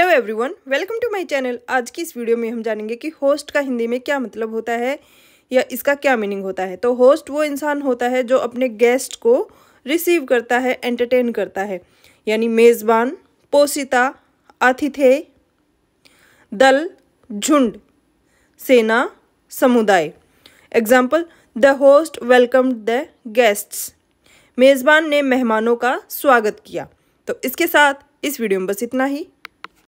hello everyone welcome to my channel आज की इस वीडियो में हम जानेंगे कि होस्ट का हिंदी में क्या मतलब होता है या इसका क्या मीनिंग होता है तो होस्ट वो इंसान होता है जो अपने गेस्ट को रिसीव करता है एंटरटेन करता है यानी मेज़बान पोसिता आतिथ्य दल झुंड सेना समुदाय example the host welcomed the guests मेज़बान ने मेहमानों का स्वागत किया तो इसके साथ इस वीडियो में बस इतना ही